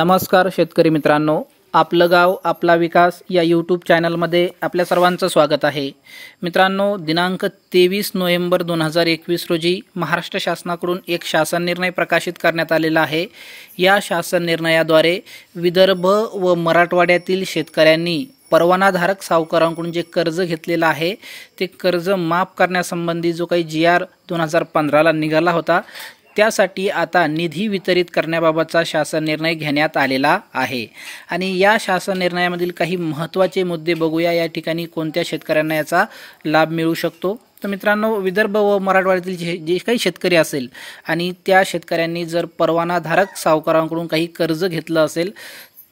नमस्कार शेतकरी मित्रांनो आपलं गाव आपला विकास या यूट्यूब चॅनलमध्ये आपल्या सर्वांचं स्वागत आहे मित्रांनो दिनांक तेवीस नोव्हेंबर दोन हजार एकवीस रोजी महाराष्ट्र शासनाकडून एक शासन निर्णय प्रकाशित करण्यात आलेला आहे या शासन निर्णयाद्वारे विदर्भ व मराठवाड्यातील शेतकऱ्यांनी परवानाधारक सावकारांकडून जे कर्ज घेतलेलं आहे ते कर्ज माफ करण्यासंबंधी जो काही जी आर दोन हजार पंधराला निघाला होता त्यासाठी आता निधी वितरित करण्याबाबतचा शासन निर्णय घेण्यात आलेला आहे आणि या शासन निर्णयामधील काही महत्त्वाचे मुद्दे बघूया या ठिकाणी कोणत्या शेतकऱ्यांना याचा लाभ मिळू शकतो तर मित्रांनो विदर्भ व मराठवाड्यातील जे जे काही शेतकरी असेल आणि त्या शेतकऱ्यांनी जर परवानाधारक सावकारांकडून काही कर्ज घेतलं असेल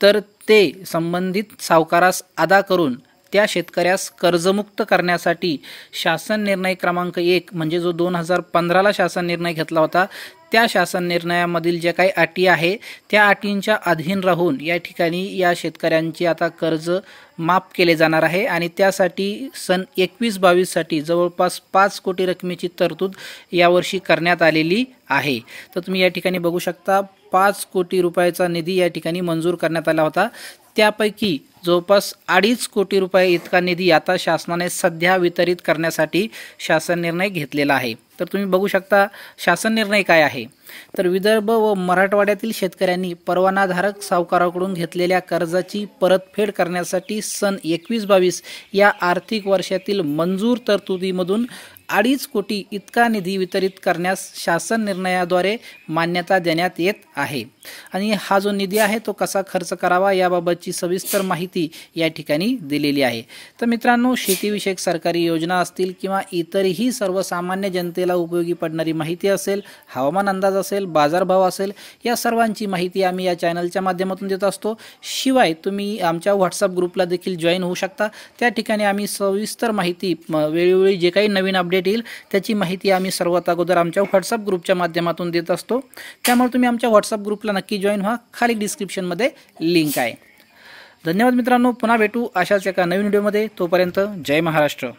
तर ते संबंधित सावकारास अदा करून त्या शेतकऱ्यास कर्जमुक्त करण्यासाठी शासन निर्णय क्रमांक एक म्हणजे जो दोन हजार पंधराला शासन निर्णय घेतला होता त्या शासन निर्णयामधील ज्या काही अटी आहे त्या अटींच्या अधीन राहून या ठिकाणी या शेतकऱ्यांची आता कर्ज माफ केले जाणार आहे आणि त्यासाठी सन एकवीस बावीससाठी जवळपास पाच कोटी रकमेची तरतूद यावर्षी करण्यात आलेली आहे तर तुम्ही या ठिकाणी बघू शकता पाच कोटी रुपयाचा निधी या ठिकाणी मंजूर करण्यात आला होता त्यापैकी जवळपास अडीच कोटी रुपये इतका निधी आता शासनाने सध्या वितरित करण्यासाठी शासन निर्णय घेतलेला आहे तर तुम्ही बघू शकता शासन निर्णय काय आहे तर विदर्भ व मराठवाड्यातील शेतकऱ्यांनी परवानाधारक सावकाराकडून घेतलेल्या कर्जाची परतफेड करण्यासाठी सन एकवीस बावीस या आर्थिक वर्षातील मंजूर तरतुदीमधून अडीच कोटी इतका निधी वितरित करण्यास शासन निर्णयाद्वारे मान्यता देण्यात येत आहे आणि हा जो निधी आहे तो कसा खर्च करावा याबाबत याबाबतची सविस्तर माहिती या ठिकाणी दिलेली आहे तर मित्रांनो शेतीविषयक सरकारी योजना असतील किंवा इतरही सर्वसामान्य जनतेला उपयोगी पडणारी माहिती असेल हवामान अंदाज असेल बाजारभाव असेल या सर्वांची माहिती आम्ही या चॅनलच्या माध्यमातून देत असतो शिवाय तुम्ही आमच्या व्हॉट्सअप ग्रुपला देखील जॉईन होऊ शकता त्या ठिकाणी आम्ही सविस्तर माहिती वेळोवेळी जे काही नवीन अपडेट येईल त्याची माहिती आम्ही सर्वात अगोदर आमच्या व्हॉट्सअप ग्रुपच्या माध्यमातून देत असतो त्यामुळे तुम्ही आमच्या व्हॉट्सअप ग्रुपला नक्की जॉईन व्हा खाली डिस्क्रिप्शनमध्ये लिंक आहे धन्यवाद मित्रांनो पुन्हा भेटू अशाच एका नवीन व्हिडिओमध्ये तोपर्यंत जय महाराष्ट्र